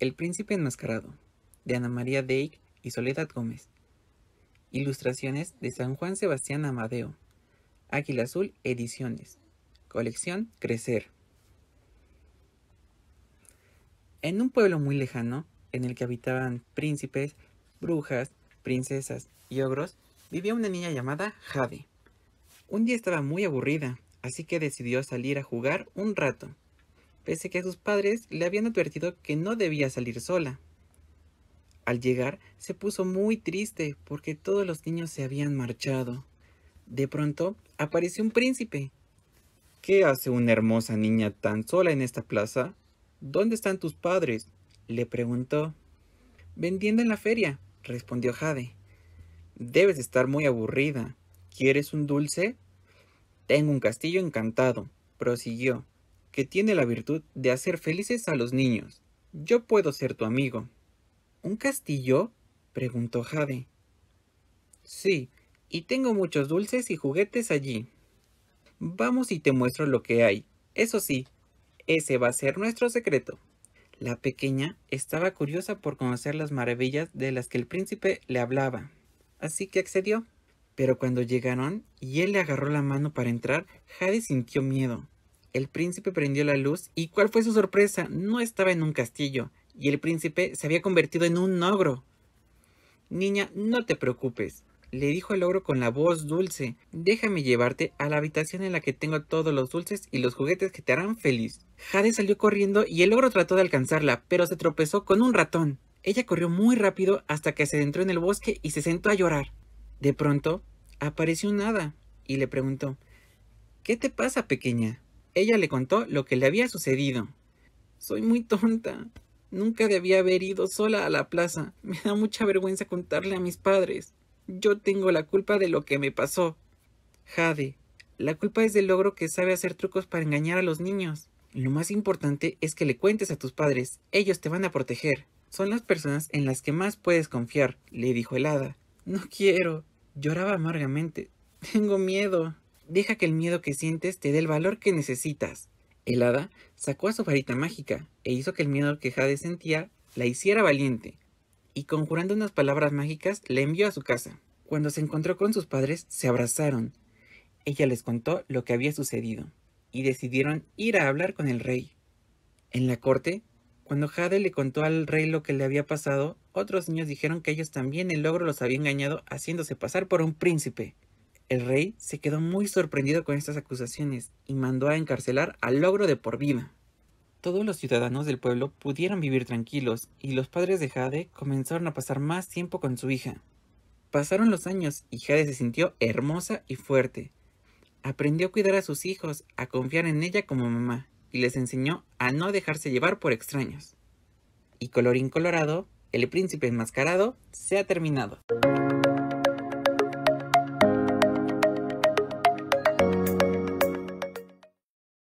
El Príncipe Enmascarado, de Ana María Deig y Soledad Gómez. Ilustraciones de San Juan Sebastián Amadeo. Águila Azul Ediciones. Colección Crecer. En un pueblo muy lejano, en el que habitaban príncipes, brujas, princesas y ogros, vivía una niña llamada Jade. Un día estaba muy aburrida, así que decidió salir a jugar un rato pese a que sus padres le habían advertido que no debía salir sola. Al llegar se puso muy triste porque todos los niños se habían marchado. De pronto apareció un príncipe. ¿Qué hace una hermosa niña tan sola en esta plaza? ¿Dónde están tus padres? le preguntó. Vendiendo en la feria, respondió Jade. Debes estar muy aburrida. ¿Quieres un dulce? Tengo un castillo encantado, prosiguió, que tiene la virtud de hacer felices a los niños. Yo puedo ser tu amigo. ¿Un castillo? preguntó Jade. Sí, y tengo muchos dulces y juguetes allí. Vamos y te muestro lo que hay. Eso sí, ese va a ser nuestro secreto. La pequeña estaba curiosa por conocer las maravillas de las que el príncipe le hablaba, así que accedió. Pero cuando llegaron y él le agarró la mano para entrar, Jade sintió miedo. El príncipe prendió la luz y cuál fue su sorpresa, no estaba en un castillo, y el príncipe se había convertido en un ogro. Niña, no te preocupes, le dijo el ogro con la voz dulce, déjame llevarte a la habitación en la que tengo todos los dulces y los juguetes que te harán feliz. Jade salió corriendo y el ogro trató de alcanzarla, pero se tropezó con un ratón. Ella corrió muy rápido hasta que se adentró en el bosque y se sentó a llorar. De pronto, apareció un hada y le preguntó ¿Qué te pasa, pequeña? Ella le contó lo que le había sucedido. Soy muy tonta. Nunca debía haber ido sola a la plaza. Me da mucha vergüenza contarle a mis padres. Yo tengo la culpa de lo que me pasó. Jade, la culpa es del logro que sabe hacer trucos para engañar a los niños. Lo más importante es que le cuentes a tus padres. Ellos te van a proteger. Son las personas en las que más puedes confiar, le dijo el hada. No quiero. Lloraba amargamente. Tengo miedo. Deja que el miedo que sientes te dé el valor que necesitas. El hada sacó a su varita mágica e hizo que el miedo que Jade sentía la hiciera valiente, y conjurando unas palabras mágicas la envió a su casa. Cuando se encontró con sus padres, se abrazaron. Ella les contó lo que había sucedido, y decidieron ir a hablar con el rey. En la corte, cuando Jade le contó al rey lo que le había pasado, otros niños dijeron que ellos también el logro los había engañado haciéndose pasar por un príncipe. El rey se quedó muy sorprendido con estas acusaciones y mandó a encarcelar al logro de por vida. Todos los ciudadanos del pueblo pudieron vivir tranquilos y los padres de Jade comenzaron a pasar más tiempo con su hija. Pasaron los años y Jade se sintió hermosa y fuerte. Aprendió a cuidar a sus hijos, a confiar en ella como mamá y les enseñó a no dejarse llevar por extraños. Y colorín colorado, el príncipe enmascarado se ha terminado.